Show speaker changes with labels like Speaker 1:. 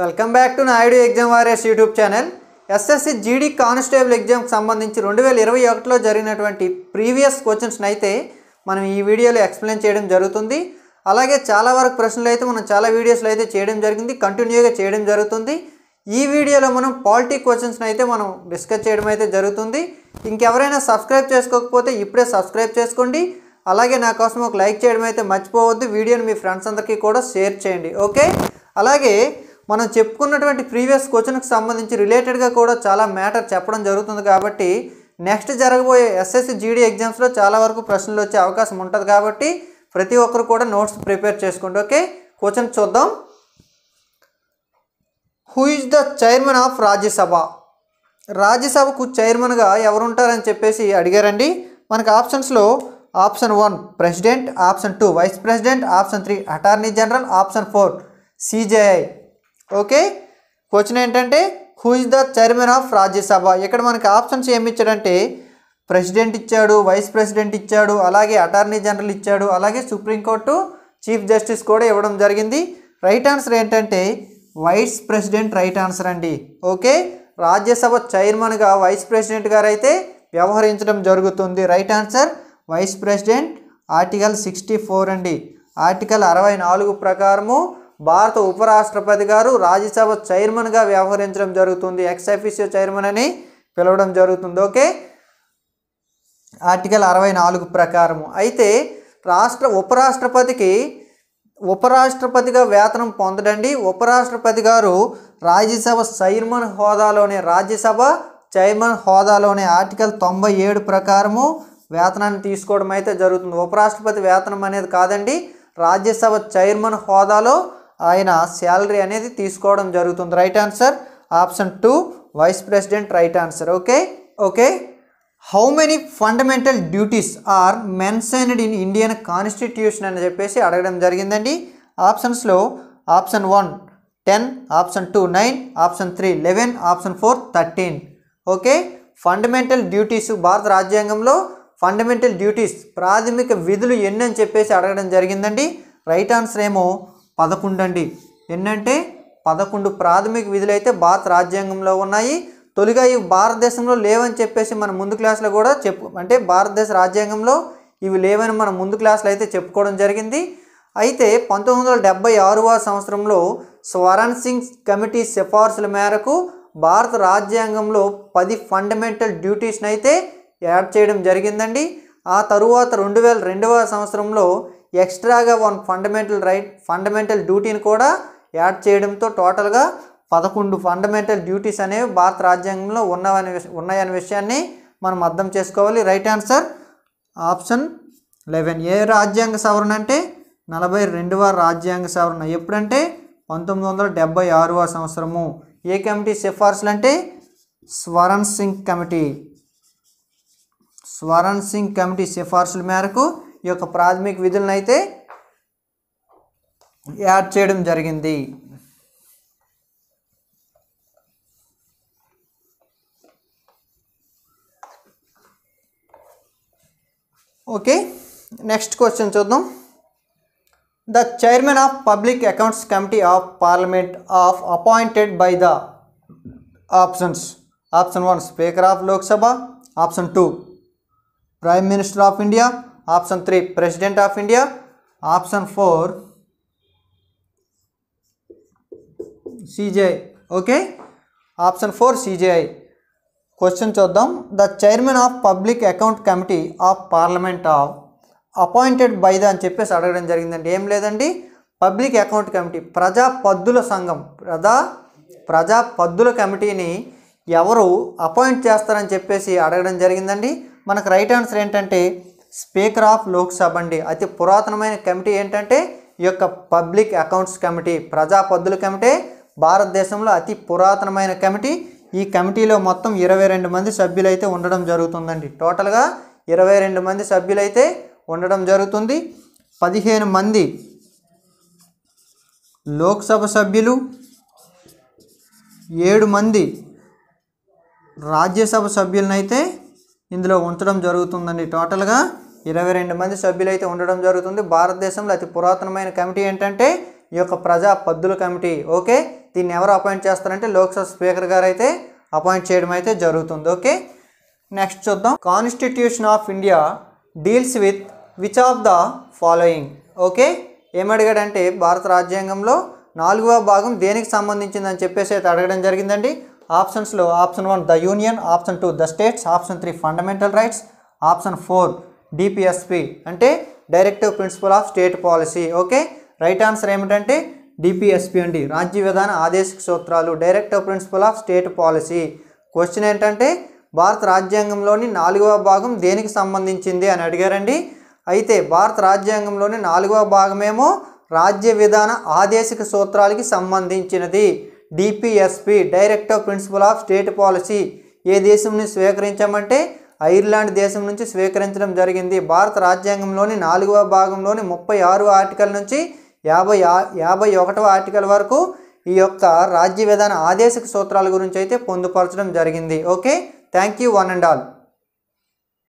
Speaker 1: welcome back to Naidu exam warriors YouTube channel SSC GD constable ఎగ్జామ్కి సంబంధించి రెండు వేల ఇరవై ఒకటిలో జరిగినటువంటి ప్రీవియస్ క్వశ్చన్స్ని అయితే మనం ఈ వీడియోలో ఎక్స్ప్లెయిన్ చేయడం జరుగుతుంది అలాగే చాలా వరకు ప్రశ్నలు అయితే మనం చాలా వీడియోస్లో అయితే చేయడం జరిగింది కంటిన్యూగా చేయడం జరుగుతుంది ఈ వీడియోలో మనం పాలిటీ క్వశ్చన్స్ని అయితే మనం డిస్కస్ చేయడం అయితే జరుగుతుంది ఇంకెవరైనా సబ్స్క్రైబ్ చేసుకోకపోతే ఇప్పుడే సబ్స్క్రైబ్ చేసుకోండి అలాగే నా కోసం ఒక లైక్ చేయడం అయితే మర్చిపోవద్దు వీడియోని మీ ఫ్రెండ్స్ అందరికీ కూడా షేర్ చేయండి ఓకే అలాగే మనం చెప్పుకున్నటువంటి ప్రీవియస్ క్వశ్చన్కి సంబంధించి రిలేటెడ్గా కూడా చాలా మ్యాటర్ చెప్పడం జరుగుతుంది కాబట్టి నెక్స్ట్ జరగబోయే ఎస్ఎస్సి జీడీ ఎగ్జామ్స్లో చాలా వరకు ప్రశ్నలు వచ్చే అవకాశం ఉంటుంది కాబట్టి ప్రతి ఒక్కరు కూడా నోట్స్ ప్రిపేర్ చేసుకోండి ఓకే క్వశ్చన్ చూద్దాం who is the chairman of Rajya Sabha రాజ్యసభకు చైర్మన్గా ఎవరుంటారని చెప్పేసి అడిగారండి మనకు ఆప్షన్స్లో option one president option two vice president option three attorney general option four CJI okay question ఏంటంటే who is the chairman of Rajya Sabha ఇక్కడ మనకి ఆప్షన్స్ ఏమి ఇచ్చాడంటే ప్రెసిడెంట్ ఇచ్చాడు వైస్ ప్రెసిడెంట్ ఇచ్చాడు అలాగే అటార్నీ జనరల్ ఇచ్చాడు అలాగే సుప్రీంకోర్టు చీఫ్ జస్టిస్ కూడా ఇవ్వడం జరిగింది రైట్ ఆన్సర్ ఏంటంటే వైస్ ప్రెసిడెంట్ రైట్ ఆన్సర్ అండి ఓకే రాజ్యసభ చైర్మన్గా వైస్ ప్రెసిడెంట్ గారు అయితే వ్యవహరించడం జరుగుతుంది right answer vice president article sixty four అండి ఆర్టికల్ అరవై నాలుగు ప్రకారము భారత ఉపరాష్ట్రపతి గారు రాజ్యసభ చైర్మన్గా వ్యవహరించడం జరుగుతుంది ఎక్స్ అఫీషియో చైర్మన్ అని పిలవడం జరుగుతుంది ఓకే ఆర్టికల్ అరవై నాలుగు ప్రకారము అయితే రాష్ట్ర ఉపరాష్ట్రపతికి ఉపరాష్ట్రపతిగా వేతనం పొందడండి ఉపరాష్ట్రపతి గారు రాజ్యసభ చైర్మన్ హోదాలోనే రాజ్యసభ చైర్మన్ హోదాలోనే ఆర్టికల్ తొంభై ఏడు ప్రకారము వేతనాన్ని తీసుకోవడం అయితే జరుగుతుంది ఉపరాష్ట్రపతి వేతనం అనేది కాదండి రాజ్యసభ చైర్మన్ హోదాలో ఆయన శాలరీ అనేది తీసుకోవడం జరుగుతుంది right answer option two vice president right answer okay okay how many fundamental duties are mentioned in Indian constitution అని చెప్పేసి అడగడం జరిగిందండి ఆప్షన్స్లో option one ten option two nine option three eleven option four thirteen okay fundamental duties భారత రాజ్యాంగంలో fundamental duties ప్రాథమిక విధులు ఎన్ని అని చెప్పేసి అడగడం జరిగిందండి రైట్ ఆన్సర్ ఏమో పదకొండు అండి ఎన్నంటే పదకొండు ప్రాథమిక విధులు అయితే భారత రాజ్యాంగంలో ఉన్నాయి తొలిగా ఇవి భారతదేశంలో లేవని చెప్పేసి మన ముందు క్లాస్లో కూడా చెప్పు అంటే భారతదేశ రాజ్యాంగంలో ఇవి లేవని మన ముందు క్లాస్లో అయితే చెప్పుకోవడం జరిగింది అయితే పంతొమ్మిది వందల ఆరవ సంవత్సరంలో స్వరణ్ సింగ్ కమిటీ సిఫార్సుల మేరకు భారత రాజ్యాంగంలో పది ఫండమెంటల్ డ్యూటీస్ని అయితే యాడ్ చేయడం జరిగిందండి ఆ తరువాత రెండు వేల రెండవ సంవత్సరంలో ఎక్స్ట్రాగా వన్ ఫండమెంటల్ రైట్ ఫండమెంటల్ డ్యూటీని కూడా యాడ్ చేయడంతో టోటల్గా పదకొండు ఫండమెంటల్ డ్యూటీస్ అనేవి భారత రాజ్యాంగంలో ఉన్నవని ఉన్నాయనే విషయాన్ని మనం అర్థం చేసుకోవాలి రైట్ ఆన్సర్ ఆప్షన్ లెవెన్ ఏ రాజ్యాంగ సవరణ అంటే నలభై రెండవ రాజ్యాంగ సవరణ ఎప్పుడంటే పంతొమ్మిది వందల డెబ్బై ఆరవ సంవత్సరము ఏ కమిటీ సిఫార్సులు అంటే స్వరణ్ సింగ్ కమిటీ స్వరణ్ సింగ్ కమిటీ సిఫార్సుల మేరకు ఈ యొక్క ప్రాథమిక విధులను అయితే యాడ్ చేయడం జరిగింది ఓకే నెక్స్ట్ క్వశ్చన్ చూద్దాం the chairman of public accounts committee of parliament of appointed by the options option one speaker of Lok Sabha option two prime minister of India option three president of India option four CJI okay option four CJI question చూద్దాం the chairman of public account committee of parliament of appointed by the అని చెప్పేసి అడగడం జరిగిందండి ఏం లేదండి public account committee ప్రజా పద్దుల సంఘం ప్రజా ప్రజా పద్దుల కమిటీని ఎవరు అపాయింట్ చేస్తారని చెప్పేసి అడగడం జరిగిందండి మనకు రైట్ ఆన్సర్ ఏంటంటే స్పీకర్ ఆఫ్ లోక్సభ అండి అతి పురాతనమైన కమిటీ ఏంటంటే ఈ యొక్క పబ్లిక్ అకౌంట్స్ కమిటీ ప్రజా పద్దుల కమిటీ భారతదేశంలో అతి పురాతనమైన కమిటీ ఈ కమిటీలో మొత్తం ఇరవై రెండు మంది సభ్యులైతే ఉండడం జరుగుతుందండి టోటల్గా ఇరవై రెండు మంది సభ్యులైతే ఉండడం జరుగుతుంది పదిహేను మంది లోక్సభ సభ్యులు ఏడు మంది రాజ్యసభ సభ్యులనైతే ఇందులో ఉంచడం జరుగుతుందండి టోటల్గా ఇరవై రెండు మంది సభ్యులైతే ఉండడం జరుగుతుంది భారతదేశంలో అతి పురాతనమైన కమిటీ ఏంటంటే ఈ యొక్క ప్రజా పద్దుల కమిటీ ఓకే దీన్ని ఎవరు అపాయింట్ చేస్తారంటే లోక్సభ స్పీకర్ గారు అయితే అపాయింట్ చేయడం అయితే జరుగుతుంది ఓకే నెక్స్ట్ చూద్దాం constitution of India deals with which of the following okay ఏమడిగాడంటే భారత రాజ్యాంగంలో నాలుగవ భాగం దేనికి సంబంధించింది అని చెప్పేసి అయితే అడగడం జరిగిందండి ఆప్షన్స్లో option one the union option two the states option three fundamental rights option four DPSP అంటే directive principle of state policy okay right answer ఏమిటంటే డిపిఎస్పి అండి రాజ్య విధాన ఆదేశిక సూత్రాలు directive principle of state policy question ఏంటంటే భారత రాజ్యాంగంలోని నాలుగవ భాగం దేనికి సంబంధించింది అని అడిగారండి అయితే భారత రాజ్యాంగంలోని నాలుగవ భాగమేమో రాజ్య విధాన ఆదేశిక సూత్రాలకి సంబంధించినది DPSP directive principle of state policy ఏ దేశంని స్వీకరించామంటే ఐర్లాండ్ దేశం నుంచి స్వీకరించడం జరిగింది భారత రాజ్యాంగంలోని నాలుగవ భాగంలోని ముప్పై ఆరు ఆర్టికల్ నుంచి యాభై యాభై ఒకటవ ఆర్టికల్ వరకు ఈ యొక్క రాజ్య విధాన ఆదేశక సూత్రాల గురించి అయితే పొందుపరచడం జరిగింది okay thank you one and all